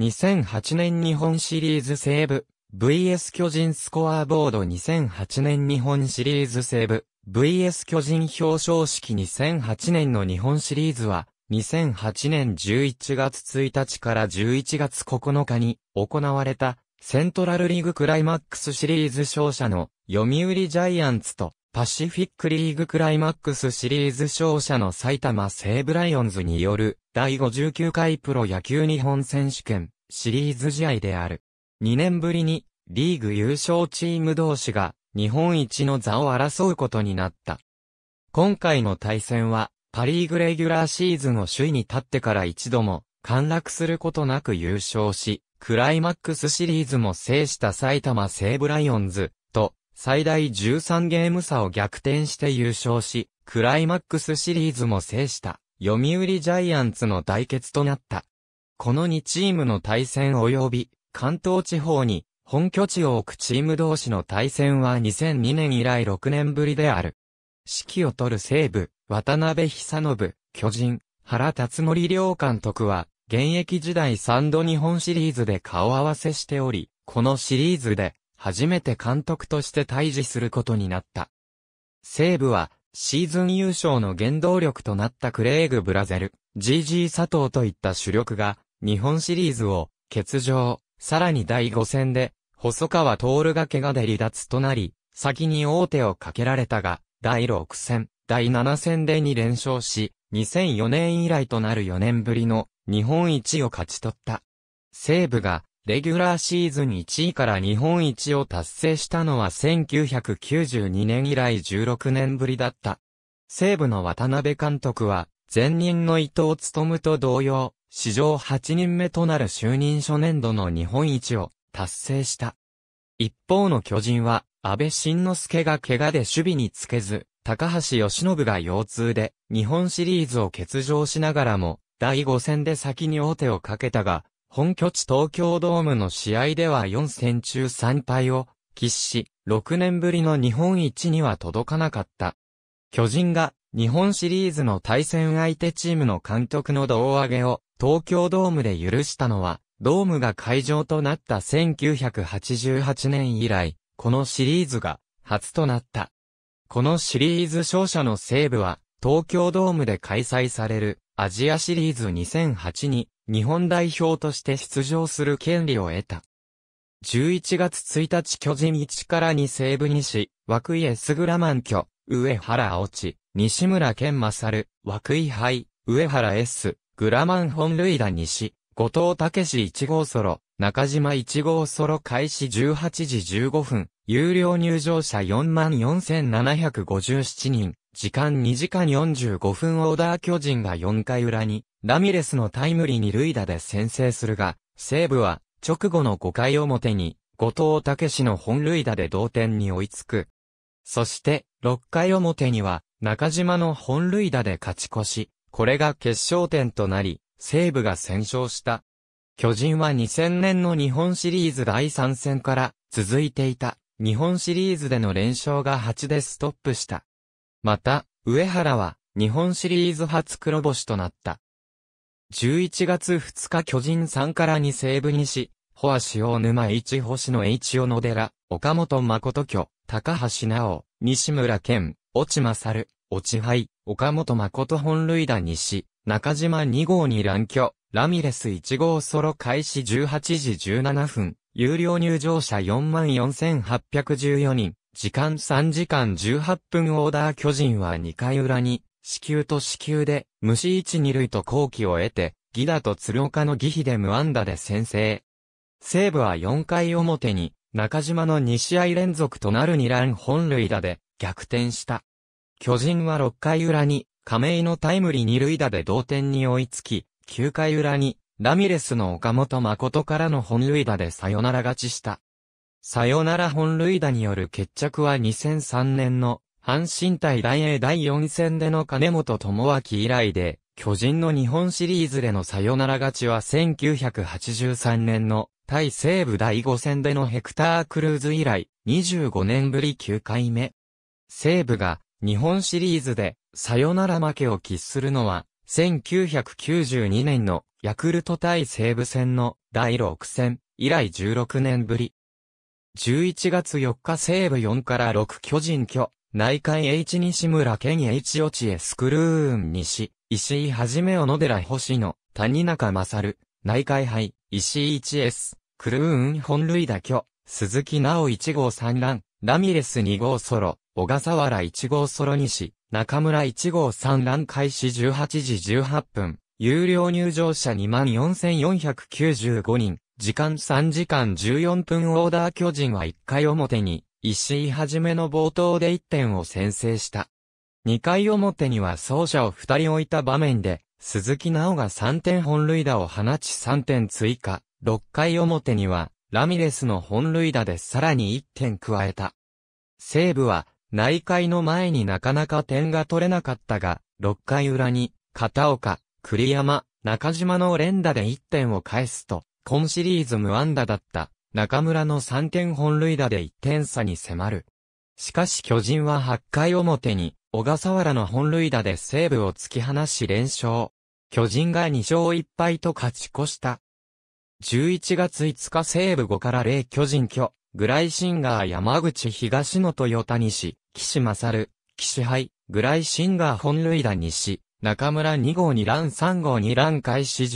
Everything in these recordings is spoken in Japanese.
2008年日本シリーズ西部 VS 巨人スコアボード2008年日本シリーズ西部 VS 巨人表彰式2008年の日本シリーズは2008年11月1日から11月9日に行われたセントラルリーグクライマックスシリーズ勝者の読売ジャイアンツとパシフィックリーグクライマックスシリーズ勝者の埼玉西武ライオンズによる第59回プロ野球日本選手権シリーズ試合である。2年ぶりにリーグ優勝チーム同士が日本一の座を争うことになった。今回の対戦はパリーグレギュラーシーズンを首位に立ってから一度も陥落することなく優勝し、クライマックスシリーズも制した埼玉西武ライオンズと最大13ゲーム差を逆転して優勝し、クライマックスシリーズも制した。読売ジャイアンツの対決となった。この2チームの対戦及び、関東地方に本拠地を置くチーム同士の対戦は2002年以来6年ぶりである。指揮を取る西部、渡辺久信、巨人、原辰則両監督は、現役時代3度日本シリーズで顔合わせしており、このシリーズで、初めて監督として退治することになった。西部は、シーズン優勝の原動力となったクレイグ・ブラゼル、GG 佐藤といった主力が、日本シリーズを、欠場、さらに第5戦で、細川徹が怪我で離脱となり、先に大手をかけられたが、第6戦、第7戦で2連勝し、2004年以来となる4年ぶりの日本一を勝ち取った。西武がレギュラーシーズン1位から日本一を達成したのは1992年以来16年ぶりだった。西武の渡辺監督は、前任の伊藤務と同様、史上8人目となる就任初年度の日本一を達成した。一方の巨人は、安倍晋之助が怪我で守備につけず、高橋義信が腰痛で、日本シリーズを欠場しながらも、第5戦で先に大手をかけたが、本拠地東京ドームの試合では4戦中3敗を喫し、6年ぶりの日本一には届かなかった。巨人が日本シリーズの対戦相手チームの監督の胴上げを東京ドームで許したのは、ドームが会場となった1988年以来、このシリーズが初となった。このシリーズ勝者の西部は、東京ドームで開催されるアジアシリーズ2008に日本代表として出場する権利を得た。11月1日巨人1から2西武市、涌井エスグラマン巨、上原青地、西村健勝、涌井杯、上原 S、グラマン本塁打西、後藤武史1号ソロ、中島1号ソロ開始18時15分、有料入場者44,757人、時間2時間45分オーダー巨人が4回裏に、ラミレスのタイムリーに塁打で先制するが、西武は、直後の5回表に、後藤武史の本塁打で同点に追いつく。そして、6回表には、中島の本塁打で勝ち越し、これが決勝点となり、西武が先勝した。巨人は2000年の日本シリーズ第3戦から続いていた日本シリーズでの連勝が8でストップした。また、上原は、日本シリーズ初黒星となった。11月2日巨人3から2西武西、ホア塩沼一星野一尾野寺、岡本誠巨、高橋直、西村健、落勝、落灰、岡本誠本塁打西、中島2号に乱挙、ラミレス1号ソロ開始18時17分、有料入場者44,814人、時間3時間18分オーダー巨人は2回裏に、死球と死球で、虫1、2塁と後期を得て、ギダと鶴岡の義比で無安打で先制。西武は4回表に、中島の2試合連続となる2ラン本塁打で、逆転した。巨人は6回裏に、亀井のタイムリー2塁打で同点に追いつき、9回裏に、ラミレスの岡本誠からの本塁打でサヨナラ勝ちした。サヨナラ本塁打による決着は2003年の阪神対大英第4戦での金本智明以来で、巨人の日本シリーズでのサヨナラ勝ちは1983年の対西部第5戦でのヘクター・クルーズ以来25年ぶり9回目。西部が日本シリーズでサヨナラ負けを喫するのは1992年のヤクルト対西部戦の第6戦以来16年ぶり。11月4日西部4から6巨人巨、内海 H 西村県 H 落ちへスクルーン西、石井はじめ小野寺星野、谷中勝、内海杯、石井 1S、クルーン本塁打巨、鈴木直1号3ラン、ラミレス2号ソロ、小笠原1号ソロ西、中村1号3ラン開始18時18分、有料入場者24,495人、時間3時間14分オーダー巨人は1回表に、石井はじめの冒頭で1点を先制した。2回表には走者を2人置いた場面で、鈴木直が3点本塁打を放ち3点追加。6回表には、ラミレスの本塁打でさらに1点加えた。西武は、内海の前になかなか点が取れなかったが、6回裏に、片岡、栗山、中島の連打で1点を返すと、今シリーズ無安打だった中村の3点本塁打で1点差に迫る。しかし巨人は8回表に小笠原の本塁打で西武を突き放し連勝。巨人が2勝1敗と勝ち越した。11月5日西武5から0巨人巨、グライシンガー山口東野豊谷市、岸勝、岸杯、グライシンガー本塁打西、中村2号2ラン3号2ラン開始18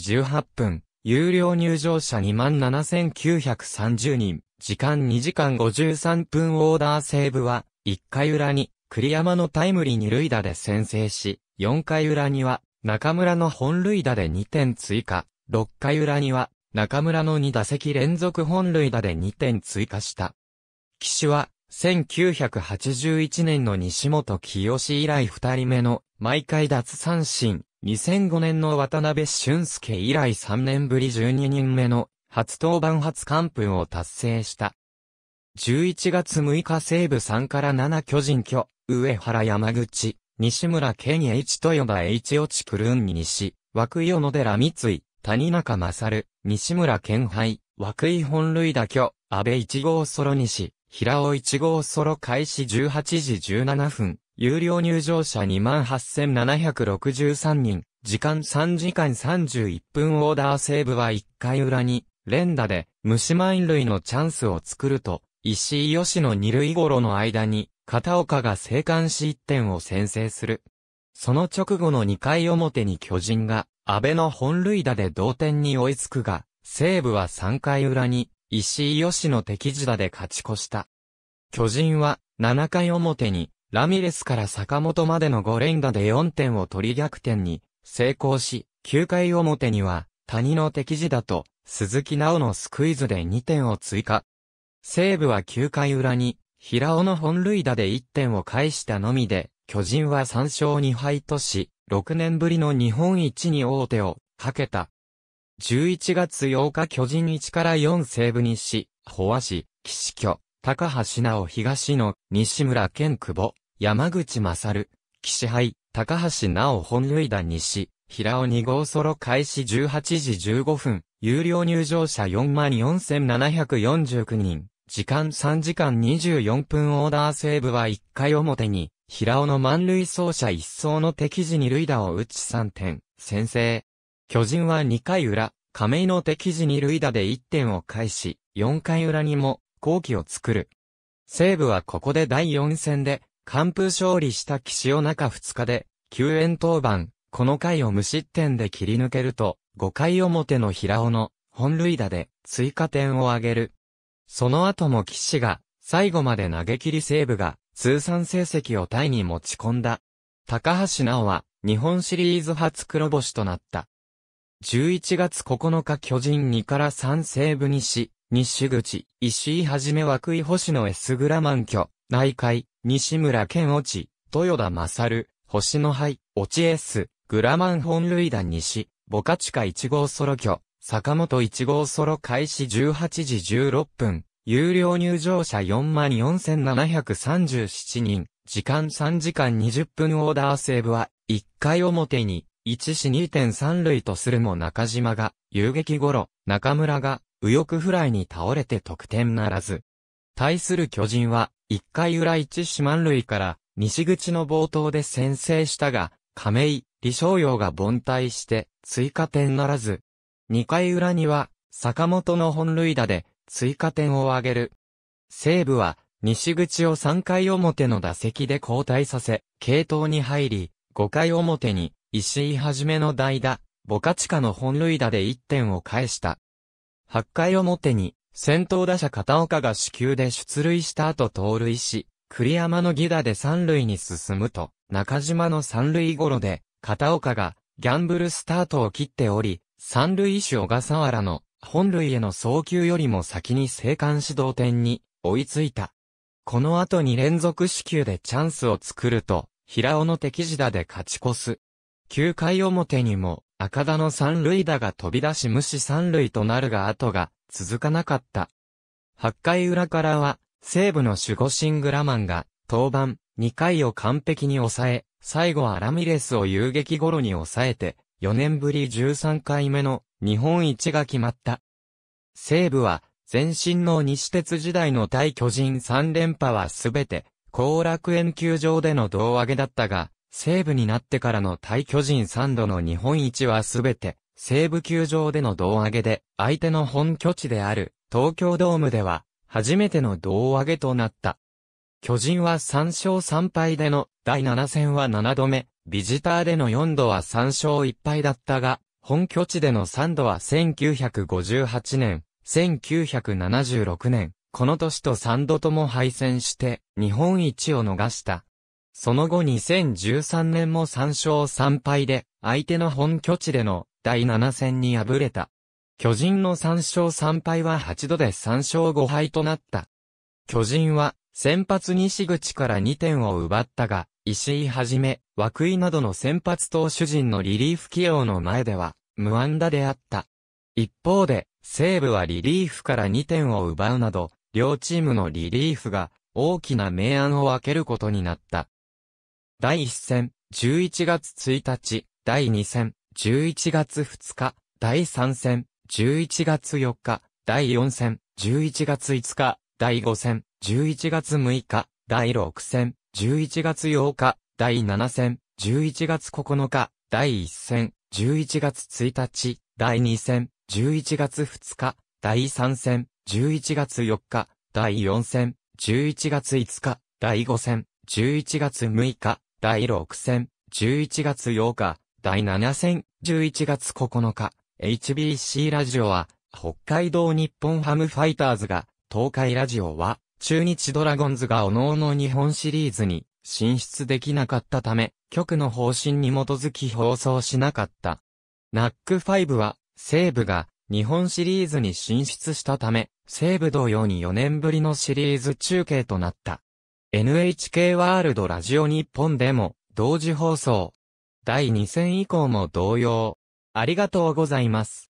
時18分、有料入場者27,930人、時間2時間53分オーダーセーブは、1回裏に、栗山のタイムリー2塁打で先制し、4回裏には、中村の本塁打で2点追加、6回裏には、中村の2打席連続本塁打で2点追加した。騎手は、1981年の西本清以来2人目の、毎回脱三振、2005年の渡辺俊介以来3年ぶり12人目の初登板初完封を達成した。11月6日西武3から7巨人巨、上原山口、西村健一と呼ば田一落くるん西、涌井小野寺三井、谷中勝、西村健杯、涌井本塁打巨、安倍1号ソロ西、平尾1号ソロ開始18時17分、有料入場者28,763人、時間3時間31分オーダーセーブは1回裏に、連打で、虫満塁のチャンスを作ると、石井吉の二塁頃の間に、片岡が生還し1点を先制する。その直後の2回表に巨人が、安倍の本塁打で同点に追いつくが、西武は3回裏に、石井吉の敵地打で勝ち越した。巨人は、7回表に、ラミレスから坂本までの5連打で4点を取り逆転に成功し、9回表には、谷の敵地だと、鈴木直のスクイズで2点を追加。西武は9回裏に、平尾の本塁打で1点を返したのみで、巨人は3勝2敗とし、6年ぶりの日本一に王手をかけた。11月8日巨人1から4西武し、保和市、岸巨、高橋直東の西村健久保、山口勝、岸杯、高橋直本塁打西、平尾2号ソロ開始18時15分、有料入場者44,749人、時間3時間24分オーダーセーブは1回表に、平尾の満塁走者一層の敵時に塁打を打ち3点、先制。巨人は2回裏、亀井の敵時に塁打で1点を返し、4回裏にも、後期を作る。西部はここで第4戦で、完封勝利した岸尾中2日で、救援当番、この回を無失点で切り抜けると、5回表の平尾の本塁打で追加点を挙げる。その後も岸が最後まで投げ切りセーブが通算成績をタイに持ち込んだ。高橋直は日本シリーズ初黒星となった。11月9日巨人2から3西部西、西口、石井はじめ涌井星野 S グラマン巨、内海、西村健落ち、豊田勝、星の灰、落ち S、グラマン本塁打西、ボカチカ1号ソロ挙、坂本1号ソロ開始18時16分、有料入場者44,737人、時間3時間20分オーダーセーブは、1回表に、1死2.3塁とするも中島が、遊撃頃、中村が、右翼フライに倒れて得点ならず、対する巨人は、1回裏1四万塁から、西口の冒頭で先制したが、亀井、李昌陽が凡退して、追加点ならず。2回裏には、坂本の本塁打で、追加点を挙げる。西武は、西口を3回表の打席で交代させ、系投に入り、5回表に、石井はじめの代打、ボカチカの本塁打で1点を返した。8回表に、先頭打者片岡が死球で出塁した後盗塁し、栗山の犠打で三塁に進むと、中島の三塁頃で、片岡がギャンブルスタートを切っており、三塁手小笠原の本塁への送球よりも先に生還指導点に追いついた。この後に連続死球でチャンスを作ると、平尾の敵地打で勝ち越す。9回表にも、赤田の三塁打が飛び出し無視三塁となるが後が続かなかった。8回裏からは、西武の守護神グラマンが、登板、2回を完璧に抑え、最後はラミレスを遊撃頃に抑えて、4年ぶり13回目の日本一が決まった。西武は、前身の西鉄時代の対巨人3連覇はすべて、後楽園球場での胴上げだったが、西武になってからの対巨人3度の日本一はすべて、西武球場での胴上げで、相手の本拠地である、東京ドームでは、初めての胴上げとなった。巨人は3勝3敗での第7戦は7度目、ビジターでの4度は3勝1敗だったが、本拠地での3度は1958年、1976年、この年と3度とも敗戦して、日本一を逃した。その後2013年も3勝3敗で、相手の本拠地での第7戦に敗れた。巨人の3勝3敗は8度で3勝5敗となった。巨人は、先発西口から2点を奪ったが、石井はじめ、枠井などの先発投手陣のリリーフ起用の前では、無安打であった。一方で、西武はリリーフから2点を奪うなど、両チームのリリーフが、大きな明暗を分けることになった。第1戦、11月1日、第2戦、11月2日、第3戦、11月4日、第4戦、11月5日、第5戦、11月6日、第6戦、11月8日、第7戦、11月9日、第1戦、11月1日、第2戦、11月2日、第3戦、11月4日、第4戦、11月5日、第5戦、11月6日、第6戦、11月8日、第7戦、11月9日、HBC ラジオは、北海道日本ハムファイターズが、東海ラジオは、中日ドラゴンズが各々日本シリーズに進出できなかったため、局の方針に基づき放送しなかった。ナック5は、西武が日本シリーズに進出したため、西武同様に4年ぶりのシリーズ中継となった。NHK ワールドラジオ日本でも同時放送。第2戦以降も同様。ありがとうございます。